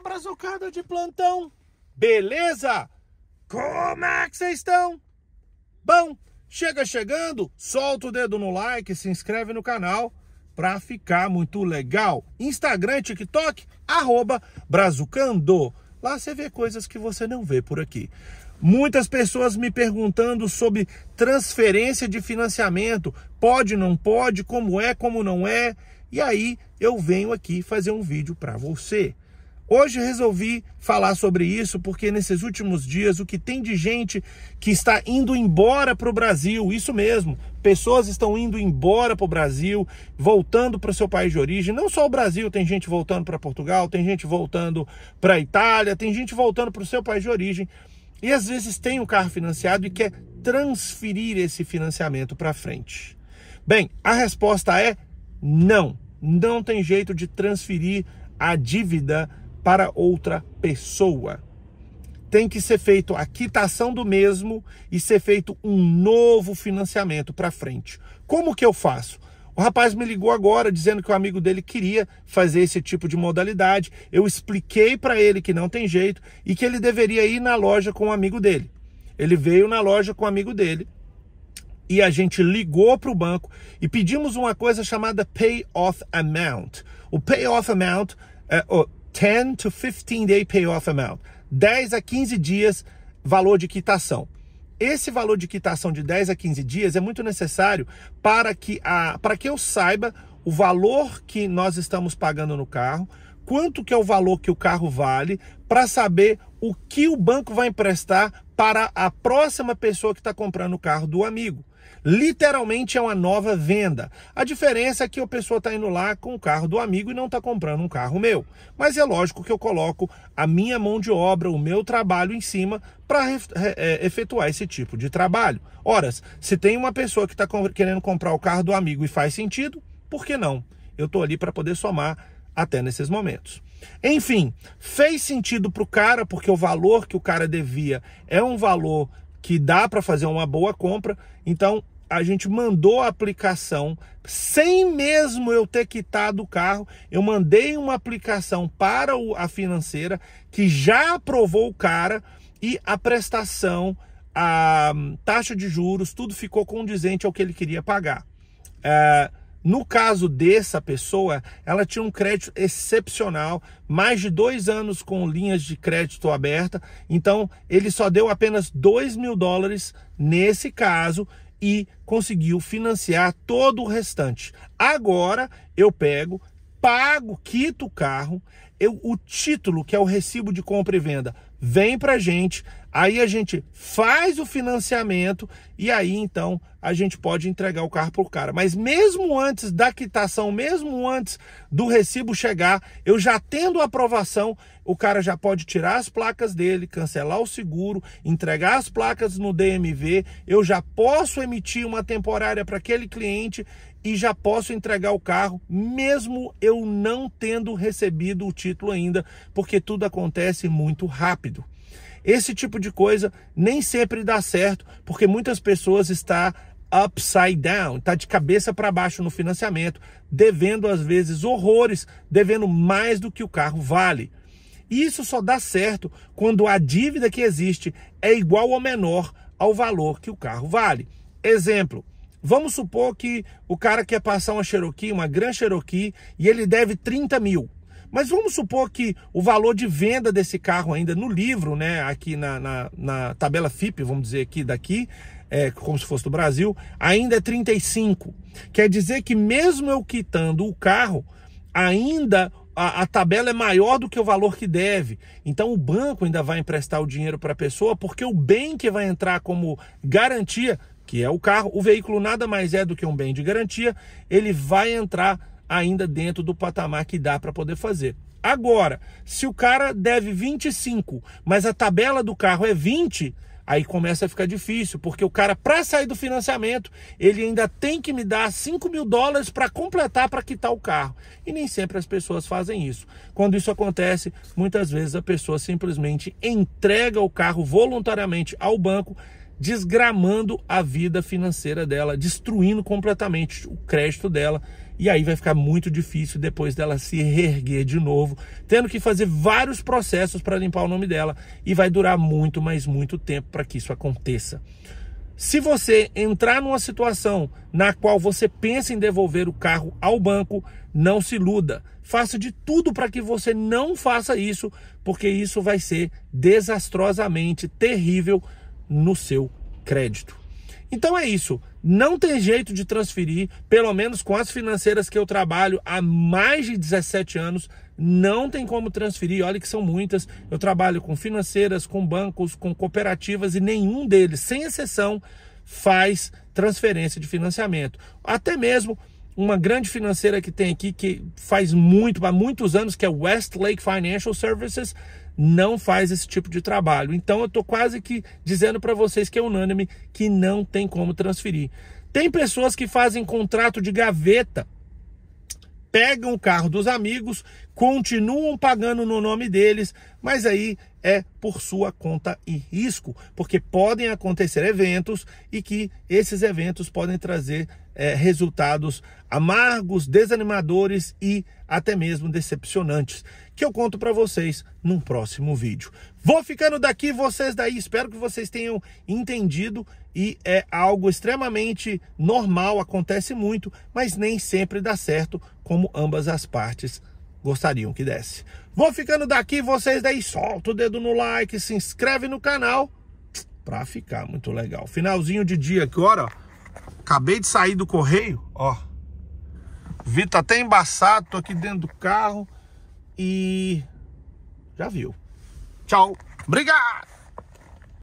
Brazucada de plantão! Beleza? Como é que vocês estão? Bom, chega chegando, solta o dedo no like, se inscreve no canal pra ficar muito legal. Instagram, TikTok, arroba Brazucando. Lá você vê coisas que você não vê por aqui. Muitas pessoas me perguntando sobre transferência de financiamento, pode, não pode, como é, como não é. E aí eu venho aqui fazer um vídeo para você. Hoje resolvi falar sobre isso porque nesses últimos dias o que tem de gente que está indo embora para o Brasil, isso mesmo, pessoas estão indo embora para o Brasil, voltando para o seu país de origem. Não só o Brasil, tem gente voltando para Portugal, tem gente voltando para a Itália, tem gente voltando para o seu país de origem. E às vezes tem o um carro financiado e quer transferir esse financiamento para frente. Bem, a resposta é não. Não tem jeito de transferir a dívida para outra pessoa. Tem que ser feito a quitação do mesmo e ser feito um novo financiamento para frente. Como que eu faço? O rapaz me ligou agora dizendo que o amigo dele queria fazer esse tipo de modalidade. Eu expliquei para ele que não tem jeito e que ele deveria ir na loja com o amigo dele. Ele veio na loja com o amigo dele e a gente ligou para o banco e pedimos uma coisa chamada payoff amount. O payoff amount é, oh, 10 to 15 day payoff amount. 10 a 15 dias valor de quitação. Esse valor de quitação de 10 a 15 dias é muito necessário para que, a, para que eu saiba o valor que nós estamos pagando no carro, quanto que é o valor que o carro vale, para saber o que o banco vai emprestar para a próxima pessoa que está comprando o carro do amigo. Literalmente é uma nova venda. A diferença é que a pessoa está indo lá com o carro do amigo e não está comprando um carro meu. Mas é lógico que eu coloco a minha mão de obra, o meu trabalho em cima para é, efetuar esse tipo de trabalho. Ora, se tem uma pessoa que está querendo comprar o carro do amigo e faz sentido, por que não? Eu estou ali para poder somar até nesses momentos. Enfim, fez sentido para o cara, porque o valor que o cara devia é um valor que dá para fazer uma boa compra, então a gente mandou a aplicação sem mesmo eu ter quitado o carro. Eu mandei uma aplicação para a financeira que já aprovou o cara e a prestação, a taxa de juros, tudo ficou condizente ao que ele queria pagar. É, no caso dessa pessoa, ela tinha um crédito excepcional, mais de dois anos com linhas de crédito aberta, então ele só deu apenas 2 mil dólares nesse caso e conseguiu financiar todo o restante. Agora eu pego, pago, quito o carro, eu, o título, que é o recibo de compra e venda, vem para gente, aí a gente faz o financiamento e aí então a gente pode entregar o carro para o cara. Mas mesmo antes da quitação, mesmo antes do recibo chegar, eu já tendo aprovação, o cara já pode tirar as placas dele, cancelar o seguro, entregar as placas no DMV, eu já posso emitir uma temporária para aquele cliente e já posso entregar o carro, mesmo eu não tendo recebido o título título ainda, porque tudo acontece muito rápido. Esse tipo de coisa nem sempre dá certo, porque muitas pessoas estão upside down, está de cabeça para baixo no financiamento, devendo às vezes horrores, devendo mais do que o carro vale. E isso só dá certo quando a dívida que existe é igual ou menor ao valor que o carro vale. Exemplo, vamos supor que o cara quer passar uma Cherokee, uma Grand Cherokee, e ele deve 30 mil. Mas vamos supor que o valor de venda desse carro ainda no livro, né, aqui na, na, na tabela FIP, vamos dizer aqui daqui, é, como se fosse do Brasil, ainda é 35. Quer dizer que mesmo eu quitando o carro, ainda a, a, tabela é maior do que o valor que deve. Então o banco ainda vai emprestar o dinheiro para a pessoa, porque o bem que vai entrar como garantia, que é o carro, o veículo nada mais é do que um bem de garantia, ele vai entrar ainda dentro do patamar que dá para poder fazer. Agora, se o cara deve 25, mas a tabela do carro é 20, aí começa a ficar difícil, porque o cara, para sair do financiamento, ele ainda tem que me dar 5 mil dólares para completar, para quitar o carro. E nem sempre as pessoas fazem isso. Quando isso acontece, muitas vezes a pessoa simplesmente entrega o carro voluntariamente ao banco desgramando a vida financeira dela, destruindo completamente o crédito dela. E aí vai ficar muito difícil depois dela se reerguer de novo, tendo que fazer vários processos para limpar o nome dela. E vai durar muito, mas muito tempo para que isso aconteça. Se você entrar numa situação na qual você pensa em devolver o carro ao banco, não se iluda. Faça de tudo para que você não faça isso, porque isso vai ser desastrosamente terrível no seu crédito. Então é isso. Não tem jeito de transferir, pelo menos com as financeiras que eu trabalho há mais de 17 anos, não tem como transferir. Olha que são muitas. Eu trabalho com financeiras, com bancos, com cooperativas e nenhum deles, sem exceção, faz transferência de financiamento. Até mesmo uma grande financeira que tem aqui que faz muito, há muitos anos, que é Westlake Financial Services, não faz esse tipo de trabalho. Então eu estou quase que dizendo para vocês que é unânime que não tem como transferir. Tem pessoas que fazem contrato de gaveta, pegam o carro dos amigos, continuam pagando no nome deles, mas aí é por sua conta e risco, porque podem acontecer eventos e que esses eventos podem trazer é, resultados amargos, desanimadores e até mesmo decepcionantes, que eu conto para vocês num próximo vídeo. Vou ficando daqui, vocês daí, espero que vocês tenham entendido e é algo extremamente normal, acontece muito, mas nem sempre dá certo como ambas as partes gostariam que desse. Vou ficando daqui, vocês daí, solta o dedo no like, se inscreve no canal para ficar muito legal. Finalzinho de dia agora, ó. Acabei de sair do correio, ó. Vi, tá até embaçado, tô aqui dentro do carro e já viu. Tchau. Obrigado.